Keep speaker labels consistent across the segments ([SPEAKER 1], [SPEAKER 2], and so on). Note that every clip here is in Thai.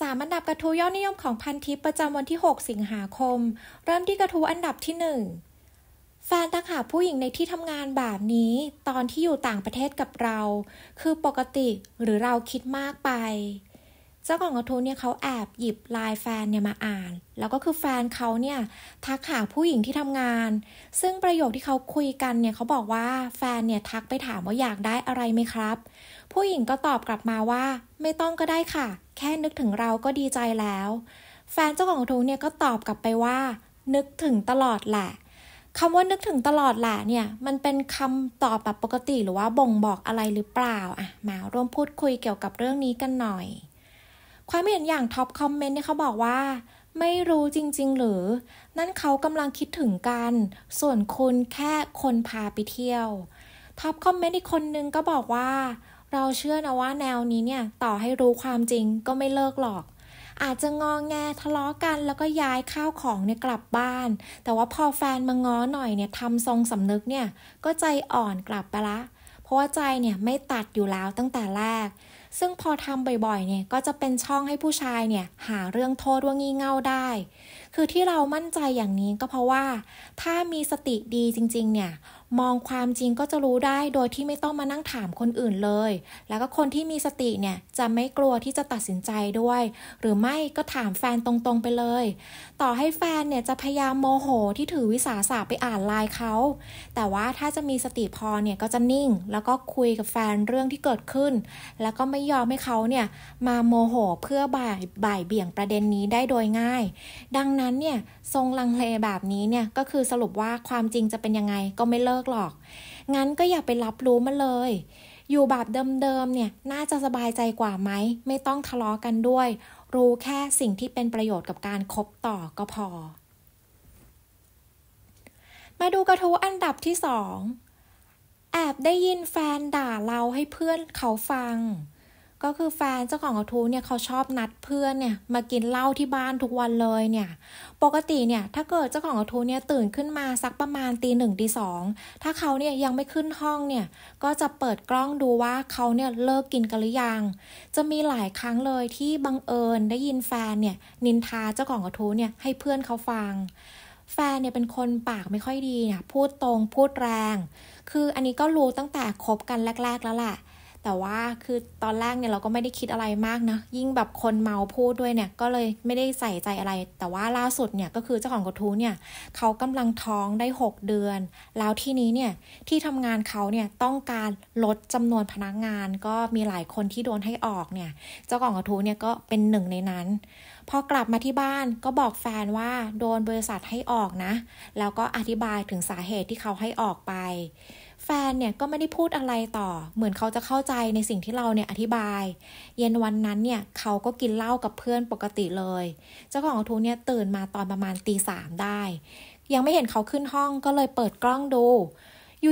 [SPEAKER 1] สามอันดับกระทู้ยอดนิยมของพันทิปประจำวันที่ 6 สิงหาคม เริ่มที่กระทู้อันดับที่1แฟนตะขาผู้หญิงในที่ทำงานแบบนี้ ตอนที่อยู่ต่างประเทศกับเรา คือปกติหรือเราคิดมากไปเจ้าของกระทู้เนี่ยเขาแอบหยิบลายแฟนเนี่ยมาอ่าน แล้วก็คือแฟนเขาเนี่ยทักหาผู้หญิงที่ทำงาน ซึ่งประโยคที่เขาคุยกันเนี่ยเขาบอกว่าแฟนเนี่ยทักไปถามว่าอยากได้อะไรไหมครับ ผู้หญิงก็ตอบกลับมาว่า ไม่ต้องก็ได้ค่ะ แค่นึกถึงเราก็ดีใจแล้ว แฟนเจ้าของกระทู้เนี่ยก็ตอบกลับไปว่า นึกถึงตลอดแหละคำว่านึกถึงตลอดแหละเนี่ยมันเป็นคำตอบแบบปกติหรือว่าบ่งบอกอะไรหรือเปล่าอ่ะมาร่วมพูดคุยเกี่ยวกับเรื่องนี้กันหน่อยความเห็นอย่างท็อปคอมเมนต์เนี่ยเขาบอกว่า ไม่รู้จริงๆหรือนั่นเขากำลังคิดถึงกัน ส่วนคุณแค่คนพาไปเที่ยวท็อปคอมเมนต์อีกคนนึงก็บอกว่า เราเชื่อนะว่าแนวนี้เนี่ยต่อให้รู้ความจริง ก็ไม่เลิกหรอก อาจจะงองแงทะเลาะกันแล้วก็ย้ายข้าวของเนี่ยกลับบ้าน แต่ว่าพอแฟนมาง้อหน่อยเนี่ยทำทรงสำนึกเนี่ยก็ใจอ่อนกลับไปละ เพราะว่าใจเนี่ยไม่ตัดอยู่แล้วตั้งแต่แรกซึ่งพอทำบ่อยๆเนี่ยก็จะเป็นช่องให้ผู้ชายเนี่ยหาเรื่องโทษว่างี่เง่าได้คือที่เรามั่นใจอย่างนี้ก็เพราะว่า ถ้ามีสติดีจริงๆเนี่ยมองความจริงก็จะรู้ได้โดยที่ไม่ต้องมานั่งถามคนอื่นเลย แล้วก็คนที่มีสติเนี่ยจะไม่กลัวที่จะตัดสินใจด้วย หรือไม่ก็ถามแฟนตรงๆไปเลย ต่อให้แฟนเนี่ยจะพยายามโมโหที่ถือวิสาสะไปอ่านไลน์เขาแต่ว่าถ้าจะมีสติพอเนี่ยก็จะนิ่ง แล้วก็คุยกับแฟนเรื่องที่เกิดขึ้น แล้วก็ไม่ยอมให้เขาเนี่ยมาโมโหเพื่อบ่ายบ่ายเบี่ยงประเด็นนี้ได้โดยง่าย ดังนั้นั้นเนี่ยทรงลังเลแบบนี้เนี่ยก็คือสรุปว่าความจริงจะเป็นยังไงก็ไม่เลิกหรอก งั้นก็อย่าไปรับรู้มาเลย อยู่แบบเดิมๆเนี่ยน่าจะสบายใจกว่าไหม ไม่ต้องทะเลาะกันด้วย รู้แค่สิ่งที่เป็นประโยชน์กับการครบต่อก็พอ มาดูกระทู้อันดับที่สองแอบได้ยินแฟนด่าเราให้เพื่อนเขาฟังก็คือแฟนเจ้าของกระทู้เนี่ยเขาชอบนัดเพื่อนเนี่ยมากินเหล้าที่บ้านทุกวันเลยเนี่ยปกติเนี่ยถ้าเกิดเจ้าของกระทู้เนี่ยตื่นขึ้นมาสักประมาณตีหนึ่งตีสองถ้าเขาเนี่ยยังไม่ขึ้นห้องเนี่ยก็จะเปิดกล้องดูว่าเขาเนี่ยเลิกกินกันหรือยัง จะมีหลายครั้งเลยที่บังเอิญได้ยินแฟนเนี่ยนินทาเจ้าของกระทู้เนี่ยให้เพื่อนเขาฟัง แฟนเนี่ยเป็นคนปากไม่ค่อยดีเนี่ยพูดตรงพูดแรง คืออันนี้ก็รู้ตั้งแต่คบกันแรก ๆ แล้วแหละแต่ว่าคือตอนแรกเนี่ยเราก็ไม่ได้คิดอะไรมากนะ ยิ่งแบบคนเมาพูดด้วยเนี่ยก็เลยไม่ได้ใส่ใจอะไร แต่ว่าล่าสุดเนี่ยก็คือเจ้าของกระทู้เนี่ยเขากำลังท้องได้6เดือน แล้วที่นี้เนี่ย ที่ทำงานเขาเนี่ยต้องการลดจำนวนพนักงานก็มีหลายคนที่โดนให้ออกเนี่ย เจ้าของกระทู้เนี่ย ก็เป็นหนึ่งในนั้นพอกลับมาที่บ้านก็บอกแฟนว่าโดนบริษัทให้ออกนะ แล้วก็อธิบายถึงสาเหตุที่เขาให้ออกไปแฟนเนี่ยก็ไม่ได้พูดอะไรต่อเหมือนเขาจะเข้าใจในสิ่งที่เราเนี่ยอธิบาย เย็นวันนั้นเนี่ยเขาก็กินเหล้ากับเพื่อนปกติเลย เจ้าของกระทู้เนี่ยตื่นมาตอนประมาณตีสามได้ ยังไม่เห็นเขาขึ้นห้องก็เลยเปิดกล้องดู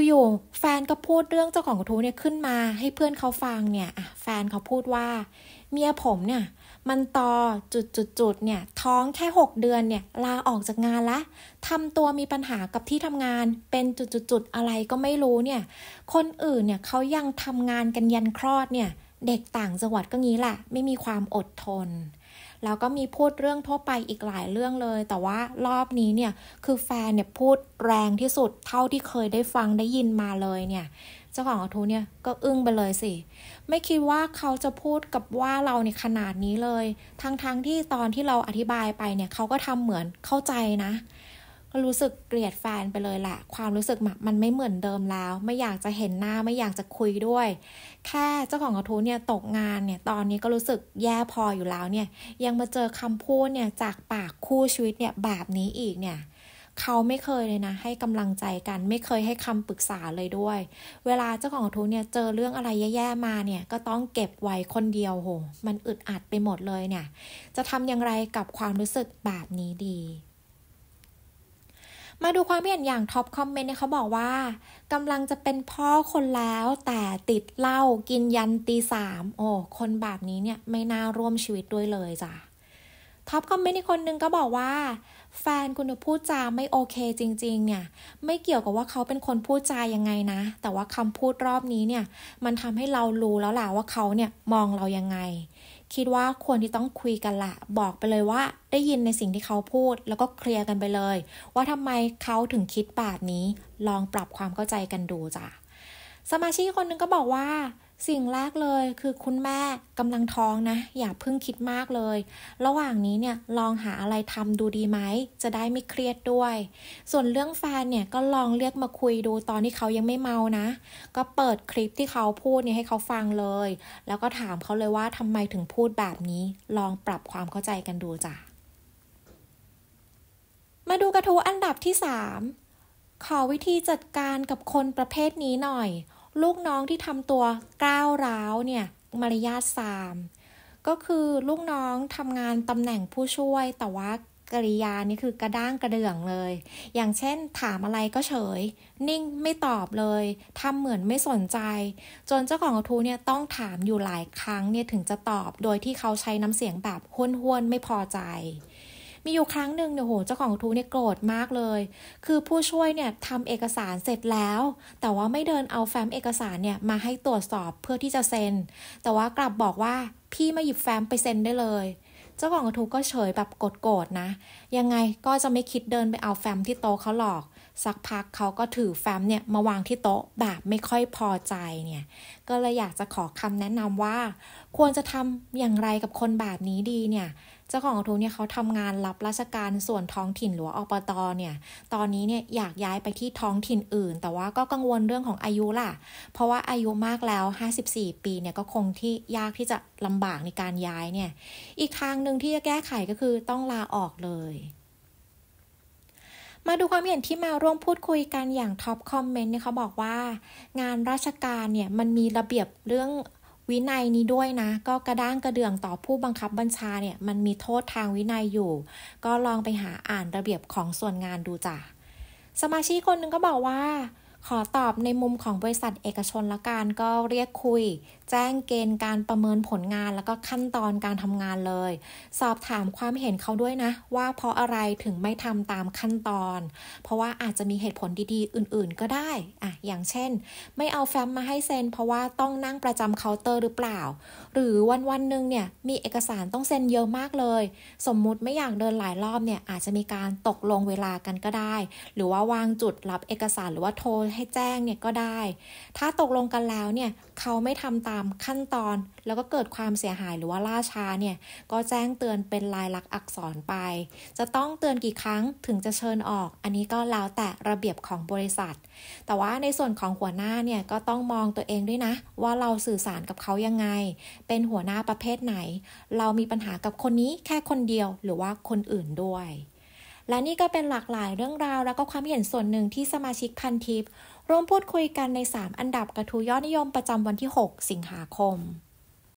[SPEAKER 1] อยู่ๆแฟนก็พูดเรื่องเจ้าของกระทู้เนี่ยขึ้นมาให้เพื่อนเขาฟังเนี่ยแฟนเขาพูดว่า เมียผมเนี่ยมันต่อจุดจุดจุดเนี่ย ท้องแค่ 6 เดือนเนี่ย ลาออกจากงานละทำตัวมีปัญหากับที่ทำงานเป็นจุดจุดจุดอะไรก็ไม่รู้เนี่ย คนอื่นเนี่ยเขายังทำงานกันยันคลอดเนี่ย เด็กต่างจังหวัดก็งี้แหละ ไม่มีความอดทน แล้วก็มีพูดเรื่องทั่วไปอีกหลายเรื่องเลย แต่ว่ารอบนี้เนี่ยคือแฟนเนี่ยพูดแรงที่สุดเท่าที่เคยได้ฟังได้ยินมาเลยเนี่ยจ้าของกระทู้เนี่ยก็อึ้งไปเลยสิ ไม่คิดว่าเขาจะพูดกับว่าเราในขนาดนี้เลย ทั้งๆทที่ตอนที่เราอธิบายไปเนี่ยเขาก็ทำเหมือนเข้าใจนะ ก็รู้สึกเกลียดแฟนไปเลยแหละความรู้สึกมันไม่เหมือนเดิมแล้ว ไม่อยากจะเห็นหน้าไม่อยากจะคุยด้วย แค่เจ้าของกระทู้เนี่ยตกงานเนี่ย ตอนนี้ก็รู้สึกแย่พออยู่แล้วเนี่ย ยังมาเจอคำพูดเนี่ยจากปากคู่ชีวิตเนี่ยแบบนี้อีกเนี่ยเขาไม่เคยเลยนะ ให้กำลังใจกัน ไม่เคยให้คำปรึกษาเลยด้วย เวลาเจ้าของทุกเนี่ยเจอเรื่องอะไรแย่ๆมาเนี่ย ก็ต้องเก็บไว้คนเดียวโหมันอึดอัดไปหมดเลยเนี่ย จะทำอย่างไรกับความรู้สึกแบบนี้ดี มาดูความเห็นอย่างท็อปคอมเมนต์เนี่ยเขาบอกว่ากำลังจะเป็นพ่อคนแล้ว แต่ติดเหล้ากินยันตีสามโอ้ คนแบบนี้เนี่ยไม่น่าร่วมชีวิตด้วยเลยจ้ะท็อปคอมเมนต์อีกคนนึงก็บอกว่าแฟนคุณพูดจาไม่โอเค จริง ๆ เนี่ย ไม่เกี่ยวกับว่าเขาเป็นคนพูดจายังไงนะ แต่ว่าคำพูดรอบนี้เนี่ย มันทำให้เรารู้แล้วล่ะว่าเขาเนี่ยมองเรายังไง คิดว่าควรที่ต้องคุยกันละบอกไปเลยว่า ได้ยินในสิ่งที่เขาพูด แล้วก็เคลียร์กันไปเลย ว่าทำไมเขาถึงคิดแบบนี้ ลองปรับความเข้าใจกันดูจ้ะ สมาชิกคนนึงก็บอกว่าสิ่งแรกเลยคือคุณแม่กำลังท้องนะ อย่าเพิ่งคิดมากเลย ระหว่างนี้เนี่ยลองหาอะไรทำดูดีไหม จะได้ไม่เครียดด้วย ส่วนเรื่องแฟนเนี่ยก็ลองเรียกมาคุยดูตอนที่เขายังไม่เมานะ ก็เปิดคลิปที่เขาพูดเนี่ยให้เขาฟังเลย แล้วก็ถามเขาเลยว่าทำไมถึงพูดแบบนี้ ลองปรับความเข้าใจกันดูจ้ะ มาดูกระทู้อันดับที่ 3 ขอวิธีจัดการกับคนประเภทนี้หน่อยลูกน้องที่ทำตัวก้าวร้าวเนี่ยมารยาทสามก็คือลูกน้องทำงานตำแหน่งผู้ช่วยแต่ว่ากริยานี่คือกระด้างกระเดื่องเลย อย่างเช่นถามอะไรก็เฉย นิ่งไม่ตอบเลยทำเหมือนไม่สนใจ จนเจ้าของกระทู้เนี่ยต้องถามอยู่หลายครั้งเนี่ยถึงจะตอบโดยที่เขาใช้น้ำเสียงแบบห้วนๆไม่พอใจมีอยู่ครั้งหนึ่งเนี่ยโหเจ้าของทูเนี่ย โกรธมากเลย คือผู้ช่วยเนี่ยทำเอกสารเสร็จแล้ว แต่ว่าไม่เดินเอาแฟ้มเอกสารเนี่ย มาให้ตรวจสอบเพื่อที่จะเซ็น แต่ว่ากลับบอกว่าพี่มาหยิบแฟ้มไปเซ็นได้เลย เจ้าของกระทูก็เฉยแบบโกรธๆนะ ยังไงก็จะไม่คิดเดินไปเอาแฟมที่โต๊ะเขาหรอกสักพักเขาก็ถือแฟ้มเนี่ยมาวางที่โต๊ะแบบไม่ค่อยพอใจเนี่ย ก็เลยอยากจะขอคำแนะนำว่า ควรจะทำอย่างไรกับคนแบบนี้ดีเนี่ยเจ้าของกระทู้เนี่ยเขาทำงานรับราชการส่วนท้องถิ่นหรืออปตเนี่ย ตอนนี้เนี่ยอยากย้ายไปที่ท้องถิ่นอื่น แต่ว่าก็กังวลเรื่องของอายุล่ะ เพราะว่าอายุมากแล้ว54ปีเนี่ยก็คงที่ยากที่จะลำบากในการย้ายเนี่ย อีกทางหนึ่งที่จะแก้ไขก็คือต้องลาออกเลยมาดูความเห็นที่มาร่วมพูดคุยกันอย่างท็อปคอมเมนต์เนี่ยเขาบอกว่า งานราชการเนี่ยมันมีระเบียบเรื่องวินัยนี้ด้วยนะ ก็กระด้างกระเดื่องต่อผู้บังคับบัญชาเนี่ยมันมีโทษทางวินัยอยู่ ก็ลองไปหาอ่านระเบียบของส่วนงานดูจ้ะสมาชิกคนหนึ่งก็บอกว่า ขอตอบในมุมของบริษัทเอกชนละกันก็เรียกคุยแจ้งเกณฑ์การประเมินผลงานแล้วก็ขั้นตอนการทำงานเลย สอบถามความเห็นเขาด้วยนะ ว่าเพราะอะไรถึงไม่ทำตามขั้นตอน เพราะว่าอาจจะมีเหตุผลดีๆอื่นๆก็ได้ อ่ะ อย่างเช่น ไม่เอาแฟ้มมาให้เซ็น เพราะว่าต้องนั่งประจำเคาน์เตอร์หรือเปล่า หรือวันๆหนึ่งเนี่ยมีเอกสารต้องเซ็นเยอะมากเลย สมมุติไม่อยากเดินหลายรอบเนี่ยอาจจะมีการตกลงเวลากันก็ได้ หรือว่าวางจุดรับเอกสารหรือว่าโทร ให้แจ้งเนี่ยก็ได้ ถ้าตกลงกันแล้วเนี่ยเขาไม่ทำตามามขั้นตอนแล้วก็เกิดความเสียหายหรือว่าล่าช้าเนี่ย ก็แจ้งเตือนเป็นลายลักษณ์อักษรไป จะต้องเตือนกี่ครั้งถึงจะเชิญออก อันนี้ก็แล้วแต่ ระเบียบของบริษัท แต่ว่าในส่วนของหัวหน้าเนี่ย ก็ต้องมองตัวเองด้วยนะ ว่าเราสื่อสารกับเขายังไง เป็นหัวหน้าประเภทไหน เรามีปัญหากับคนนี้แค่คนเดียวหรือว่าคนอื่นด้วย และนี่ก็เป็นหลากหลายเรื่องราวและก็ความเห็นส่วนหนึ่งที่สมาชิกพันทิปร่วมพูดคุยกันใน 3 อันดับกระทู้ยอดนิยมประจำวันที่ 6 สิงหาคม